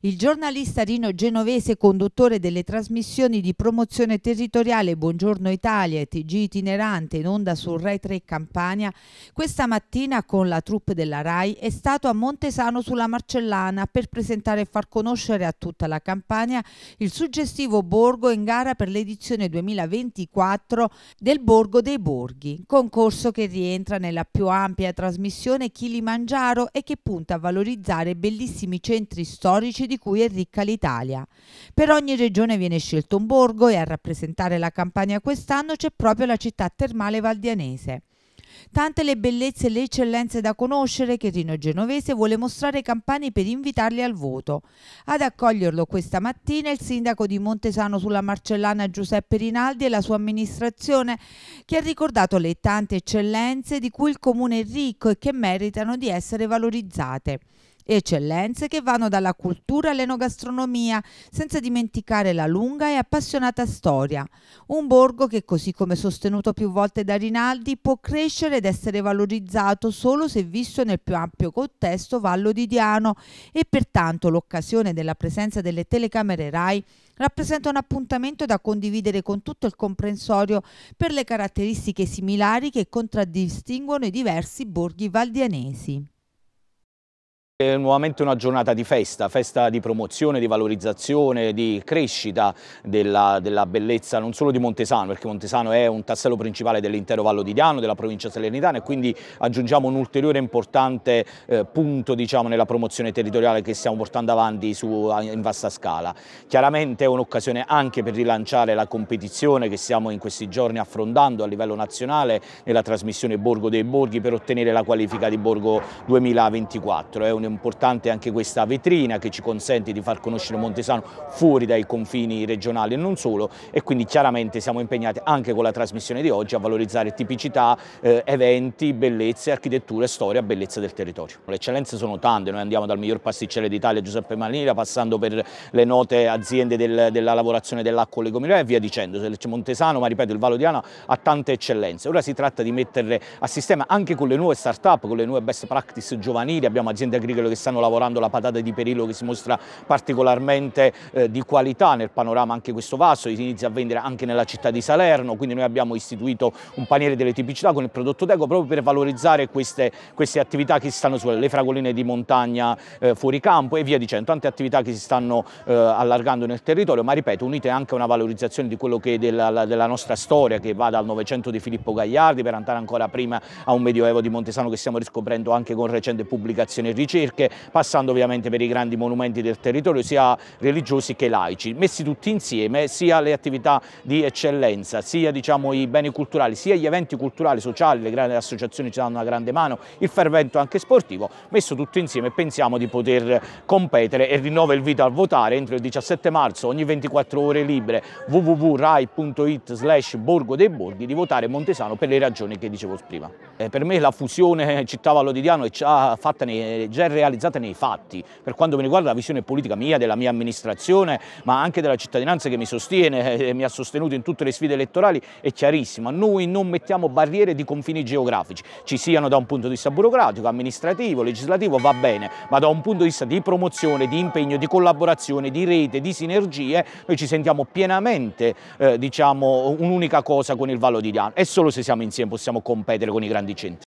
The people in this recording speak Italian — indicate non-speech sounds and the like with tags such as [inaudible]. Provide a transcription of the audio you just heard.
Il giornalista Rino Genovese, conduttore delle trasmissioni di promozione territoriale Buongiorno Italia e TG Itinerante in onda su Rai 3 Campania, questa mattina con la troupe della Rai è stato a Montesano sulla Marcellana per presentare e far conoscere a tutta la Campania il suggestivo borgo in gara per l'edizione 2024 del Borgo dei Borghi, concorso che rientra nella più ampia trasmissione Chili Mangiaro e che punta a valorizzare bellissimi centri storici di cui è ricca l'Italia. Per ogni regione viene scelto un borgo e a rappresentare la campagna quest'anno c'è proprio la città termale valdianese. Tante le bellezze e le eccellenze da conoscere che Rino Genovese vuole mostrare ai campani per invitarli al voto. Ad accoglierlo questa mattina il sindaco di Montesano sulla Marcellana Giuseppe Rinaldi e la sua amministrazione che ha ricordato le tante eccellenze di cui il comune è ricco e che meritano di essere valorizzate eccellenze che vanno dalla cultura all'enogastronomia, senza dimenticare la lunga e appassionata storia. Un borgo che, così come sostenuto più volte da Rinaldi, può crescere ed essere valorizzato solo se visto nel più ampio contesto Vallo di Diano e pertanto l'occasione della presenza delle telecamere RAI rappresenta un appuntamento da condividere con tutto il comprensorio per le caratteristiche similari che contraddistinguono i diversi borghi valdianesi. È eh, nuovamente una giornata di festa, festa di promozione, di valorizzazione, di crescita della, della, bellezza non solo di Montesano, perché Montesano è un tassello principale dell'intero Vallo di Diano, della provincia salernitana e quindi aggiungiamo un ulteriore importante eh, punto diciamo, nella promozione territoriale che stiamo portando avanti su, in vasta scala. Chiaramente è un'occasione anche per rilanciare la competizione che stiamo in questi giorni affrontando a livello nazionale nella trasmissione Borgo dei Borghi per ottenere la qualifica di Borgo 2024. È un importante anche questa vetrina che ci consente di far conoscere Montesano fuori dai confini regionali e non solo e quindi chiaramente siamo impegnati anche con la trasmissione di oggi a valorizzare tipicità, eh, eventi, bellezze, architetture, storia, bellezza del territorio. Le eccellenze sono tante, noi andiamo dal miglior pasticcere d'Italia Giuseppe Manila passando per le note aziende del, della lavorazione dell'acqua e legumiera e via dicendo, Montesano ma ripeto il Vallo di Ana ha tante eccellenze, ora si tratta di metterle a sistema anche con le nuove start-up, con le nuove best practice giovanili, abbiamo aziende agricole quello che stanno lavorando la patata di Perillo che si mostra particolarmente eh, di qualità nel panorama anche questo vaso, si inizia a vendere anche nella città di Salerno, quindi noi abbiamo istituito un paniere delle tipicità con il prodotto Deco proprio per valorizzare queste, queste attività che si stanno sulle le fragoline di montagna eh, fuori campo e via dicendo, tante attività che si stanno eh, allargando nel territorio, ma ripeto unite anche a una valorizzazione di quello che è della, della nostra storia che va dal Novecento di Filippo Gagliardi per andare ancora prima a un Medioevo di Montesano che stiamo riscoprendo anche con recente pubblicazione e ricerca ricerche, passando ovviamente per i grandi monumenti del territorio, sia religiosi che laici. Messi tutti insieme, sia le attività di eccellenza, sia diciamo, i beni culturali, sia gli eventi culturali, sociali, le grandi associazioni ci danno una grande mano, il fervento anche sportivo, messo tutto insieme pensiamo di poter competere e rinnovo il vito al votare entro il 17 marzo ogni 24 ore libere www.rai.it slash Borgo dei Borghi di votare Montesano per le ragioni che dicevo prima. Eh, per me la fusione Città Vallo di Diano è già fatta nei eh, gerri realizzate nei fatti, per quanto mi riguarda la visione politica mia, della mia amministrazione, ma anche della cittadinanza che mi sostiene [laughs] e mi ha sostenuto in tutte le sfide elettorali, è chiarissima. Noi non mettiamo barriere di confini geografici, ci siano da un punto di vista burocratico, amministrativo, legislativo, va bene, ma da un punto di vista di promozione, di impegno, di collaborazione, di rete, di sinergie, noi ci sentiamo pienamente eh, diciamo, un'unica cosa con il Vallo di Diano e solo se siamo insieme possiamo competere con i grandi centri.